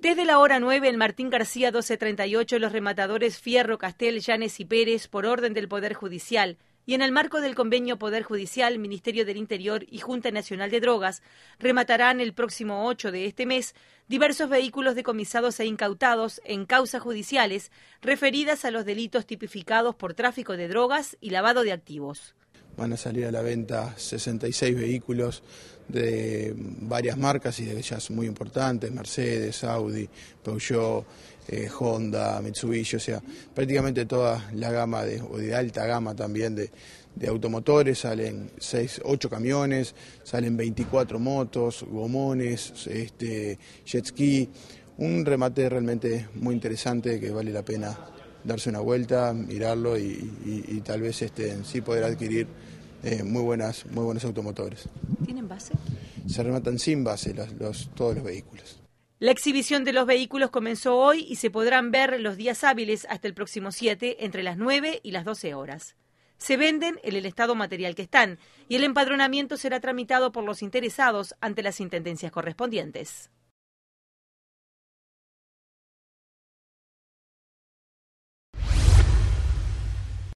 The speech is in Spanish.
Desde la hora 9, el Martín García 1238, los rematadores Fierro, Castel, Llanes y Pérez, por orden del Poder Judicial, y en el marco del convenio Poder Judicial, Ministerio del Interior y Junta Nacional de Drogas, rematarán el próximo 8 de este mes diversos vehículos decomisados e incautados en causas judiciales referidas a los delitos tipificados por tráfico de drogas y lavado de activos van a salir a la venta 66 vehículos de varias marcas y de ellas muy importantes, Mercedes, Audi, Peugeot, eh, Honda, Mitsubishi, o sea, prácticamente toda la gama de, o de alta gama también de, automotores, salen 6, 8 camiones, salen 24 motos, gomones, este, jet ski, un remate realmente muy interesante que vale la pena darse una vuelta, mirarlo y, tal vez este, sí poder adquirir eh, muy, buenas, muy buenos automotores. ¿Tienen base? Se rematan sin base todos los vehículos. La exhibición de los vehículos comenzó hoy y se podrán ver los días hábiles hasta el próximo 7 entre las 9 y las 12 horas. Se venden en el estado material que están y el empadronamiento será tramitado por los interesados ante las intendencias correspondientes.